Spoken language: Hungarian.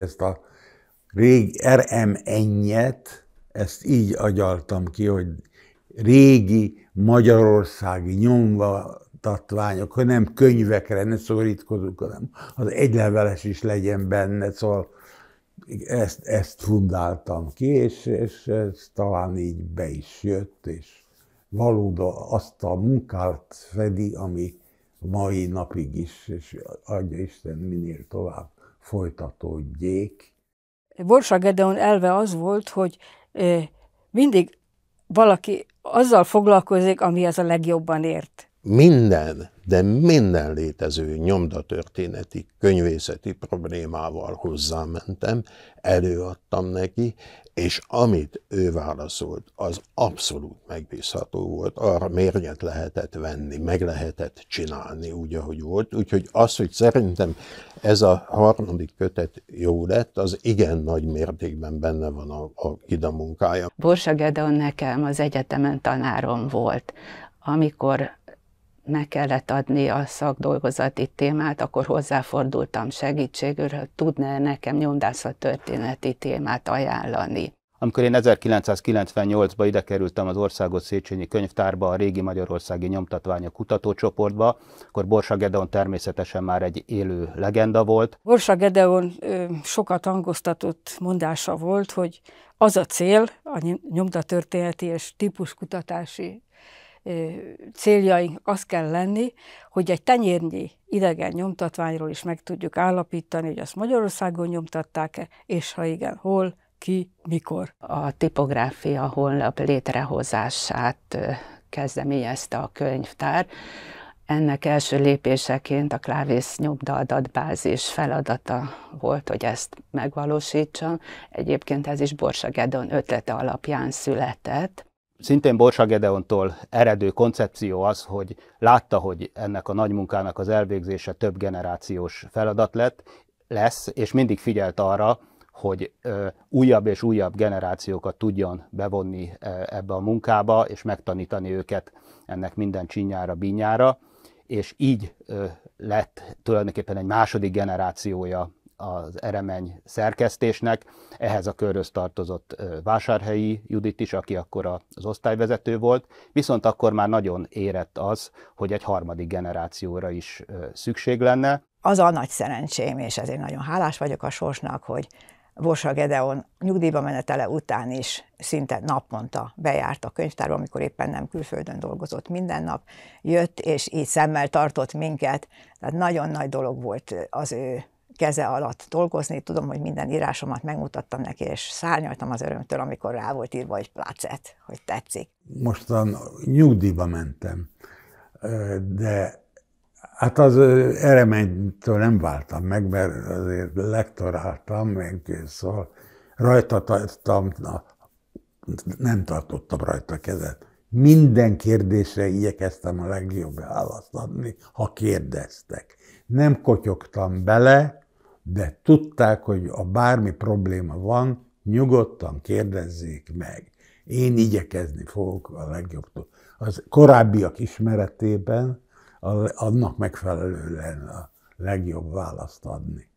ezt a régi RM ennyet, ezt így agyaltam ki, hogy régi magyarországi nyomva tatványok, hogy nem könyvekre ne szorítkozunk, hanem az egyleveles is legyen benne, szóval ezt, ezt fundáltam ki, és, és ez talán így be is jött, és valóda azt a munkát fedi, ami mai napig is, és adja Isten minél tovább folytatódjék. Borsa Gedeon elve az volt, hogy mindig valaki azzal foglalkozik, ami az a legjobban ért minden, de minden létező nyomdatörténeti, könyvészeti problémával hozzámentem, előadtam neki, és amit ő válaszolt, az abszolút megbízható volt, arra mérnyet lehetett venni, meg lehetett csinálni úgy, ahogy volt. Úgyhogy az, hogy szerintem ez a harmadik kötet jó lett, az igen nagy mértékben benne van a, a Gida munkája. Borsa Gedeon nekem az egyetemen tanárom volt. Amikor meg kellett adni a szakdolgozati témát, akkor hozzáfordultam segítségül, hogy tudna nekem nyomdászat történeti témát ajánlani. Amikor én 1998-ban ide kerültem az Országos Széchenyi Könyvtárba, a régi Magyarországi Nyomtatványok kutatócsoportba, akkor Borsa Gedeon természetesen már egy élő legenda volt. Borsa Gedeon sokat hangoztatott mondása volt, hogy az a cél a nyomtatörténeti és típuskutatási céljaink az kell lenni, hogy egy tenyérnyi idegen nyomtatványról is meg tudjuk állapítani, hogy azt Magyarországon nyomtatták-e, és ha igen, hol, ki, mikor. A tipográfia honlap létrehozását kezdeményezte a könyvtár. Ennek első lépéseként a klávész nyomda adatbázis feladata volt, hogy ezt megvalósítsa. Egyébként ez is Borsa Gedon ötlete alapján született szintén Borsa Gedeontól eredő koncepció az, hogy látta, hogy ennek a nagy munkának az elvégzése több generációs feladat lett, lesz, és mindig figyelt arra, hogy újabb és újabb generációkat tudjon bevonni ebbe a munkába, és megtanítani őket ennek minden csinyára, bínyára, és így lett tulajdonképpen egy második generációja az eremeny szerkesztésnek. Ehhez a körhöz tartozott vásárhelyi Judit is, aki akkor az osztályvezető volt, viszont akkor már nagyon érett az, hogy egy harmadik generációra is szükség lenne. Az a nagy szerencsém, és ezért nagyon hálás vagyok a sorsnak, hogy Borsa Gedeon nyugdíjba menetele után is szinte naponta bejárt a könyvtárba, amikor éppen nem külföldön dolgozott minden nap, jött és így szemmel tartott minket. Tehát nagyon nagy dolog volt az ő keze alatt dolgozni. Tudom, hogy minden írásomat megmutattam neki, és szárnyaltam az örömtől, amikor rá volt írva, egy placet, hogy tetszik. Mostan nyugdíjba mentem, de hát az ereménytől nem váltam meg, mert azért lektoráltam, meg szóval rajta tartottam, na, nem tartottam rajta kezet. Minden kérdésre igyekeztem a legjobb választ adni, ha kérdeztek. Nem kotyogtam bele, de tudták, hogy a bármi probléma van, nyugodtan kérdezzék meg. Én igyekezni fogok a legjobbtól. Az korábbiak ismeretében annak megfelelően a legjobb választ adni.